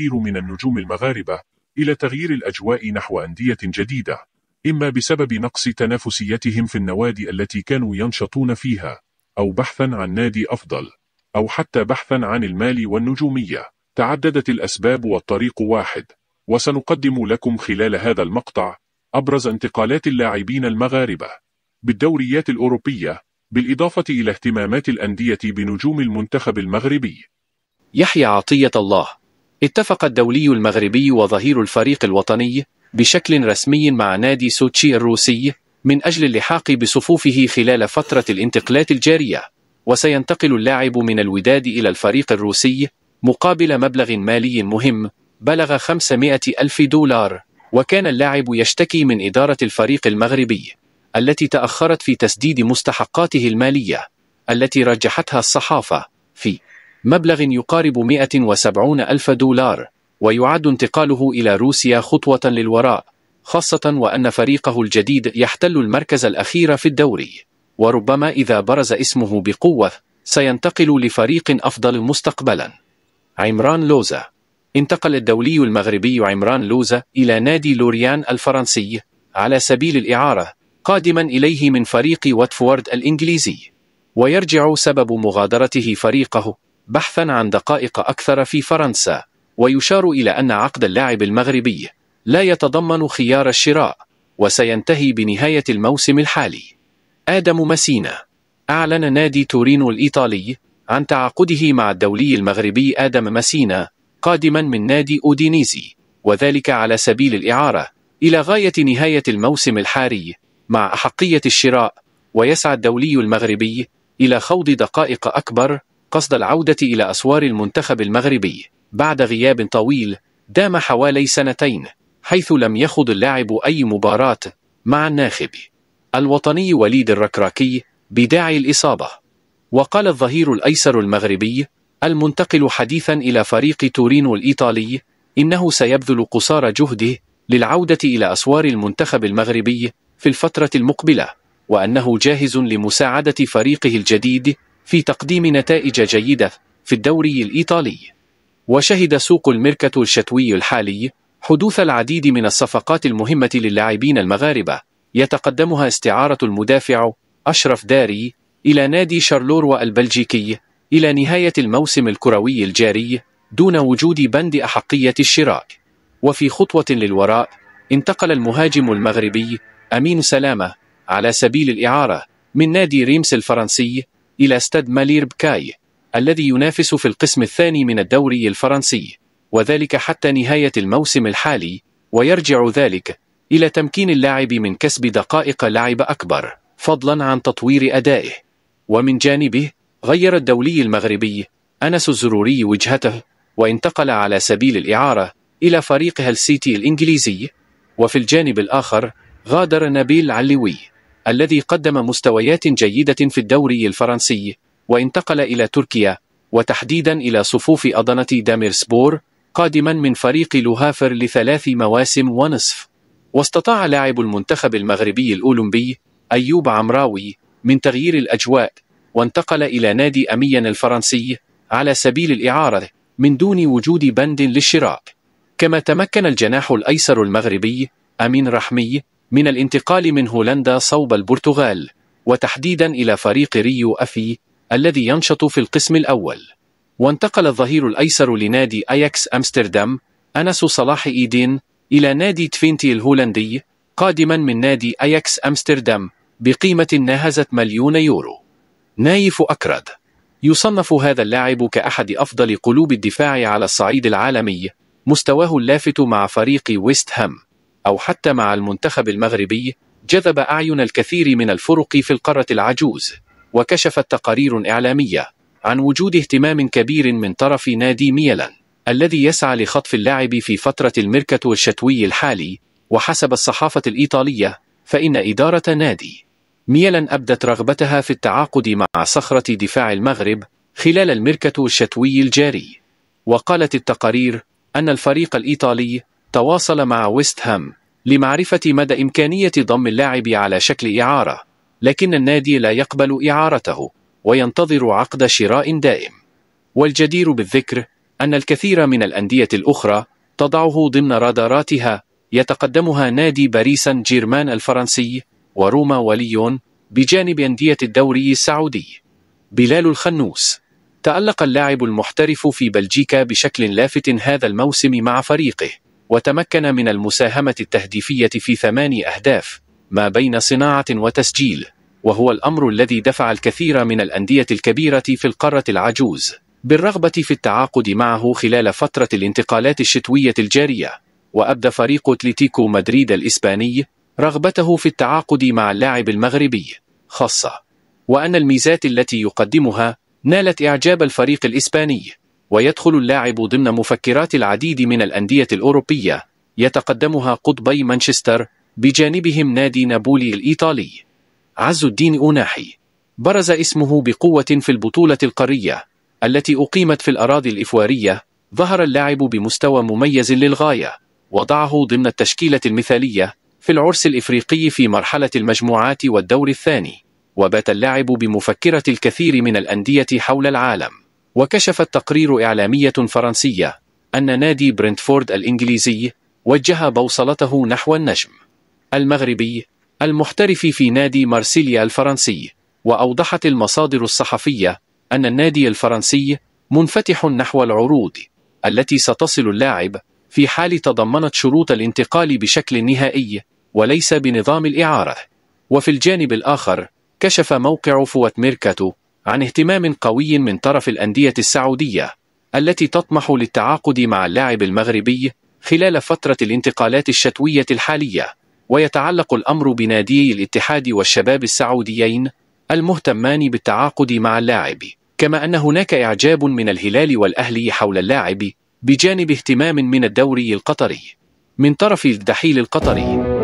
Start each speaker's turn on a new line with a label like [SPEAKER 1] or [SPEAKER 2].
[SPEAKER 1] الكثير من النجوم المغاربة إلى تغيير الأجواء نحو أندية جديدة إما بسبب نقص تنافسيتهم في النوادي التي كانوا ينشطون فيها أو بحثا عن نادي أفضل أو حتى بحثا عن المال والنجومية تعددت الأسباب والطريق واحد وسنقدم لكم خلال هذا المقطع أبرز انتقالات اللاعبين المغاربة بالدوريات الأوروبية بالإضافة إلى اهتمامات الأندية بنجوم المنتخب المغربي يحيى عطية الله اتفق الدولي المغربي وظهير الفريق الوطني بشكل رسمي مع نادي سوتشي الروسي من أجل اللحاق بصفوفه خلال فترة الانتقالات الجارية وسينتقل اللاعب من الوداد إلى الفريق الروسي مقابل مبلغ مالي مهم بلغ 500 ألف دولار وكان اللاعب يشتكي من إدارة الفريق المغربي التي تأخرت في تسديد مستحقاته المالية التي رجحتها الصحافة مبلغ يقارب 170 ألف دولار ويعد انتقاله إلى روسيا خطوة للوراء خاصة وأن فريقه الجديد يحتل المركز الأخير في الدوري وربما إذا برز اسمه بقوة سينتقل لفريق أفضل مستقبلا عمران لوزا انتقل الدولي المغربي عمران لوزا إلى نادي لوريان الفرنسي على سبيل الإعارة قادما إليه من فريق واتفورد الإنجليزي ويرجع سبب مغادرته فريقه بحثا عن دقائق أكثر في فرنسا ويشار إلى أن عقد اللاعب المغربي لا يتضمن خيار الشراء وسينتهي بنهاية الموسم الحالي آدم مسينا أعلن نادي تورينو الإيطالي عن تعاقده مع الدولي المغربي آدم مسينا قادما من نادي أودينيزي وذلك على سبيل الإعارة إلى غاية نهاية الموسم الحالي مع أحقية الشراء ويسعى الدولي المغربي إلى خوض دقائق أكبر قصد العودة إلى أسوار المنتخب المغربي بعد غياب طويل دام حوالي سنتين حيث لم يخض اللاعب أي مباراة مع الناخب الوطني وليد الركراكي بداعي الإصابة وقال الظهير الأيسر المغربي المنتقل حديثا إلى فريق تورينو الإيطالي إنه سيبذل قصار جهده للعودة إلى أسوار المنتخب المغربي في الفترة المقبلة وأنه جاهز لمساعدة فريقه الجديد في تقديم نتائج جيدة في الدوري الإيطالي وشهد سوق الميركاتو الشتوي الحالي حدوث العديد من الصفقات المهمة للاعبين المغاربة يتقدمها استعارة المدافع أشرف داري إلى نادي شارلوروا البلجيكي إلى نهاية الموسم الكروي الجاري دون وجود بند أحقية الشراء وفي خطوة للوراء انتقل المهاجم المغربي أمين سلامة على سبيل الإعارة من نادي ريمس الفرنسي إلى استاد مالير بكاي الذي ينافس في القسم الثاني من الدوري الفرنسي وذلك حتى نهاية الموسم الحالي ويرجع ذلك إلى تمكين اللاعب من كسب دقائق لعب أكبر فضلا عن تطوير أدائه ومن جانبه غير الدولي المغربي أنس الزروري وجهته وانتقل على سبيل الإعارة إلى فريق هالسيتي الإنجليزي وفي الجانب الآخر غادر نبيل علوي الذي قدم مستويات جيدة في الدوري الفرنسي وانتقل إلى تركيا وتحديدا إلى صفوف أضنة داميرسبور قادما من فريق لوهافر لثلاث مواسم ونصف واستطاع لاعب المنتخب المغربي الأولمبي أيوب عمراوي من تغيير الأجواء وانتقل إلى نادي أمين الفرنسي على سبيل الإعارة من دون وجود بند للشراء كما تمكن الجناح الأيسر المغربي أمين رحمي من الانتقال من هولندا صوب البرتغال وتحديدا إلى فريق ريو أفي الذي ينشط في القسم الأول وانتقل الظهير الأيسر لنادي أياكس أمستردام أنس صلاح إيدين إلى نادي تفينتي الهولندي قادما من نادي أياكس أمستردام بقيمة ناهزت مليون يورو نايف أكرد يصنف هذا اللاعب كأحد أفضل قلوب الدفاع على الصعيد العالمي مستواه اللافت مع فريق ويست هام أو حتى مع المنتخب المغربي جذب أعين الكثير من الفرق في القارة العجوز وكشفت تقارير إعلامية عن وجود اهتمام كبير من طرف نادي ميلان الذي يسعى لخطف اللاعب في فترة الميركاتو الشتوي الحالي وحسب الصحافة الإيطالية فإن إدارة نادي ميلان أبدت رغبتها في التعاقد مع صخرة دفاع المغرب خلال الميركاتو الشتوي الجاري وقالت التقارير أن الفريق الإيطالي تواصل مع ويست هام لمعرفة مدى إمكانية ضم اللاعب على شكل إعارة لكن النادي لا يقبل إعارته وينتظر عقد شراء دائم والجدير بالذكر أن الكثير من الأندية الأخرى تضعه ضمن راداراتها يتقدمها نادي باريس سان جيرمان الفرنسي وروما وليون بجانب أندية الدوري السعودي بلال الخنوس تألق اللاعب المحترف في بلجيكا بشكل لافت هذا الموسم مع فريقه وتمكن من المساهمة التهديفية في ثماني أهداف ما بين صناعة وتسجيل وهو الأمر الذي دفع الكثير من الأندية الكبيرة في القارة العجوز بالرغبة في التعاقد معه خلال فترة الانتقالات الشتوية الجارية وأبدى فريق أتلتيكو مدريد الإسباني رغبته في التعاقد مع اللاعب المغربي خاصة وأن الميزات التي يقدمها نالت إعجاب الفريق الإسباني ويدخل اللاعب ضمن مفكرات العديد من الأندية الأوروبية يتقدمها قطبي مانشستر بجانبهم نادي نابولي الإيطالي عز الدين أوناحي برز اسمه بقوة في البطولة القرية التي أقيمت في الأراضي الإفوارية ظهر اللاعب بمستوى مميز للغاية وضعه ضمن التشكيلة المثالية في العرس الإفريقي في مرحلة المجموعات والدور الثاني وبات اللاعب بمفكرة الكثير من الأندية حول العالم وكشفت تقرير إعلامية فرنسية أن نادي برنتفورد الإنجليزي وجه بوصلته نحو النجم المغربي المحترف في نادي مارسيليا الفرنسي وأوضحت المصادر الصحفية أن النادي الفرنسي منفتح نحو العروض التي ستصل اللاعب في حال تضمنت شروط الانتقال بشكل نهائي وليس بنظام الإعارة وفي الجانب الآخر كشف موقع فوات ميركاتو عن اهتمام قوي من طرف الأندية السعودية التي تطمح للتعاقد مع اللاعب المغربي خلال فترة الانتقالات الشتوية الحالية ويتعلق الأمر بنادي الاتحاد والشباب السعوديين المهتمان بالتعاقد مع اللاعب كما أن هناك إعجاب من الهلال والأهلي حول اللاعب بجانب اهتمام من الدوري القطري من طرف الدحيل القطري